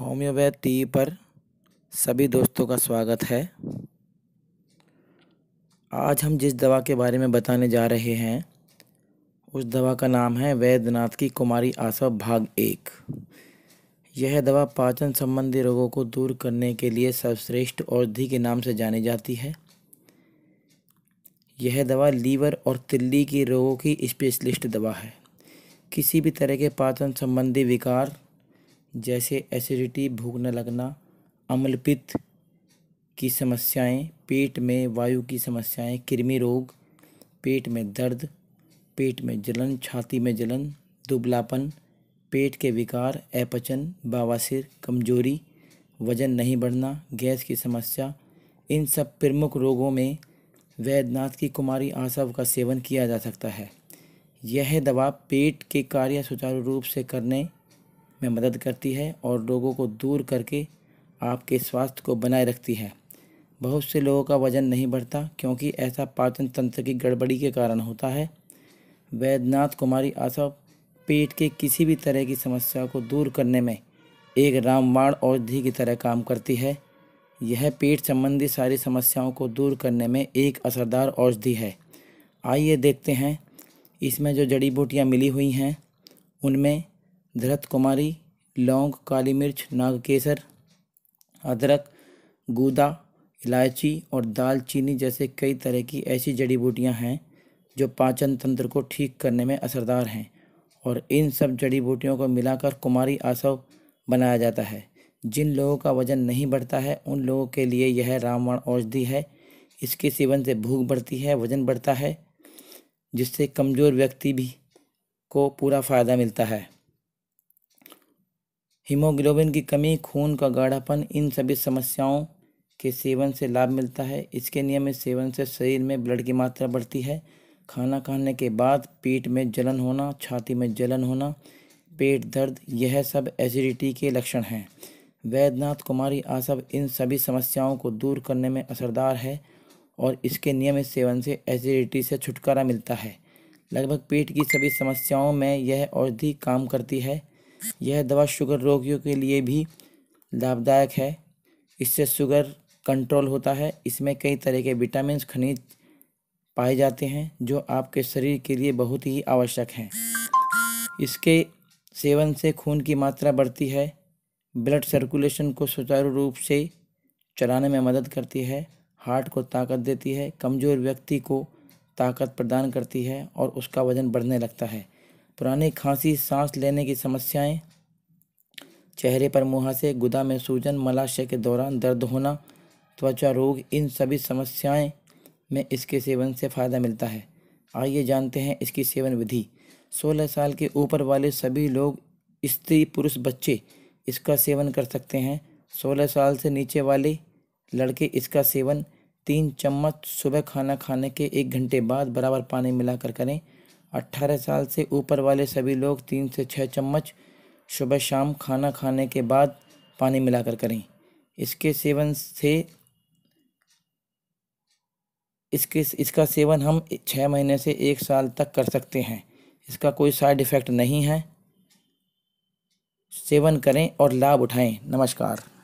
homeopathy पर सभी दोस्तों का स्वागत है आज हम जिस दवा के बारे में बताने जा रहे हैं उस दवा का नाम है वैद्यनाथ की कुमारी आसव भाग एक यह दवा पाचन संबंधी रोगों को दूर करने के लिए सर्वश्रेष्ठ औषधि के नाम से जानी जाती है यह दवा लीवर और तिल्ली के रोगों की स्पेशलिस्ट दवा है किसी भी तरह के पाचन संबंधी विकार जैसे एसिडिटी भूख न लगना अम्लपित्त की समस्याएं, पेट में वायु की समस्याएं, कृमि रोग पेट में दर्द पेट में जलन छाती में जलन दुबलापन पेट के विकार अपचन बवासीर कमजोरी वजन नहीं बढ़ना गैस की समस्या इन सब प्रमुख रोगों में वैद्यनाथ की कुमारी आसव का सेवन किया जा सकता है यह दवा पेट के कार्य सुचारू रूप से करने में मदद करती है और रोगों को दूर करके आपके स्वास्थ्य को बनाए रखती है बहुत से लोगों का वजन नहीं बढ़ता क्योंकि ऐसा पाचन तंत्र की गड़बड़ी के कारण होता है वैद्यनाथ कुमारी आसव पेट के किसी भी तरह की समस्या को दूर करने में एक रामबाण औषधि की तरह काम करती है यह पेट संबंधी सारी समस्याओं को दूर करने में एक असरदार औषधि है आइए देखते हैं इसमें जो जड़ी बूटियाँ मिली हुई हैं उनमें धरत कुमारी लौंग काली मिर्च नाग केसर अदरक गूदा इलायची और दालचीनी जैसे कई तरह की ऐसी जड़ी बूटियां हैं जो पाचन तंत्र को ठीक करने में असरदार हैं और इन सब जड़ी बूटियों को मिलाकर कुमारी आसव बनाया जाता है जिन लोगों का वजन नहीं बढ़ता है उन लोगों के लिए यह रामवण औषधि है इसके सेवन से भूख बढ़ती है वजन बढ़ता है जिससे कमज़ोर व्यक्ति भी को पूरा फ़ायदा मिलता है हीमोग्लोबिन की कमी खून का गाढ़ापन इन सभी समस्याओं के सेवन से लाभ मिलता है इसके नियमित सेवन से शरीर में ब्लड की मात्रा बढ़ती है खाना खाने के बाद पेट में जलन होना छाती में जलन होना पेट दर्द यह सब एसिडिटी के लक्षण हैं वैद्यनाथ कुमारी आसब इन सभी समस्याओं को दूर करने में असरदार है और इसके नियमित सेवन से एसिडिटी से छुटकारा मिलता है लगभग पेट की सभी समस्याओं में यह औषधि काम करती है यह दवा शुगर रोगियों के लिए भी लाभदायक है इससे शुगर कंट्रोल होता है इसमें कई तरह के विटामिन खनिज पाए जाते हैं जो आपके शरीर के लिए बहुत ही आवश्यक हैं इसके सेवन से खून की मात्रा बढ़ती है ब्लड सर्कुलेशन को सुचारू रूप से चलाने में मदद करती है हार्ट को ताकत देती है कमज़ोर व्यक्ति को ताकत प्रदान करती है और उसका वज़न बढ़ने लगता है पुरानी खांसी सांस लेने की समस्याएं, चेहरे पर मुहासे गुदा में सूजन मलाशय के दौरान दर्द होना त्वचा रोग इन सभी समस्याएं में इसके सेवन से फ़ायदा मिलता है आइए जानते हैं इसकी सेवन विधि 16 साल के ऊपर वाले सभी लोग स्त्री पुरुष बच्चे इसका सेवन कर सकते हैं 16 साल से नीचे वाले लड़के इसका सेवन तीन चम्मच सुबह खाना खाने के एक घंटे बाद बराबर पानी मिलाकर करें 18 साल से ऊपर वाले सभी लोग तीन से छः चम्मच सुबह शाम खाना खाने के बाद पानी मिलाकर करें इसके सेवन से इसके इसका सेवन हम छः महीने से एक साल तक कर सकते हैं इसका कोई साइड इफ़ेक्ट नहीं है सेवन करें और लाभ उठाएं नमस्कार